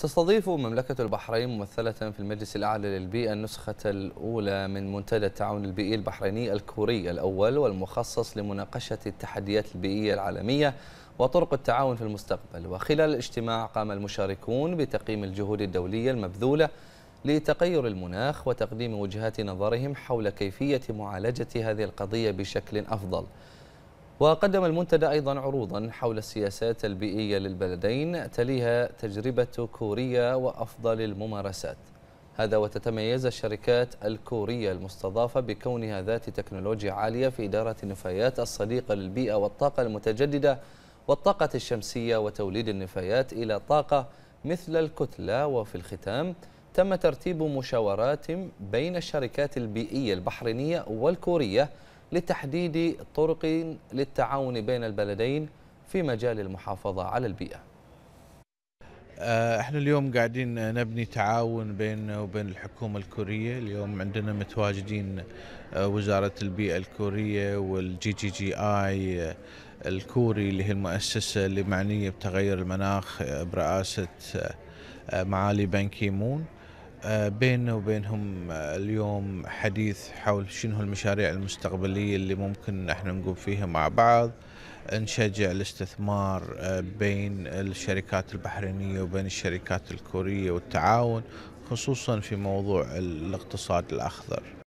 تستضيف مملكة البحرين ممثلة في المجلس الأعلى للبيئة النسخة الأولى من منتدى التعاون البيئي البحريني الكوري الأول والمخصص لمناقشة التحديات البيئية العالمية وطرق التعاون في المستقبل وخلال الاجتماع قام المشاركون بتقييم الجهود الدولية المبذولة لتغير المناخ وتقديم وجهات نظرهم حول كيفية معالجة هذه القضية بشكل أفضل وقدم المنتدى أيضا عروضا حول السياسات البيئية للبلدين تليها تجربة كوريا وأفضل الممارسات هذا وتتميز الشركات الكورية المستضافة بكونها ذات تكنولوجيا عالية في إدارة النفايات الصديقة للبيئة والطاقة المتجددة والطاقة الشمسية وتوليد النفايات إلى طاقة مثل الكتلة وفي الختام تم ترتيب مشاورات بين الشركات البيئية البحرينية والكورية لتحديد طرق للتعاون بين البلدين في مجال المحافظة على البيئة آه، احنا اليوم قاعدين نبني تعاون بين وبين الحكومه الكوريه، اليوم عندنا متواجدين آه، وزاره البيئه الكوريه والجي جي جي اي آه، الكوري اللي هي المؤسسه اللي معنيه بتغير المناخ برئاسه معالي بان مون آه، بيننا وبينهم آه، اليوم حديث حول شنو المشاريع المستقبلية اللي ممكن احنا نقوم فيها مع بعض نشجع الاستثمار آه، بين الشركات البحرينية وبين الشركات الكورية والتعاون خصوصا في موضوع الاقتصاد الأخضر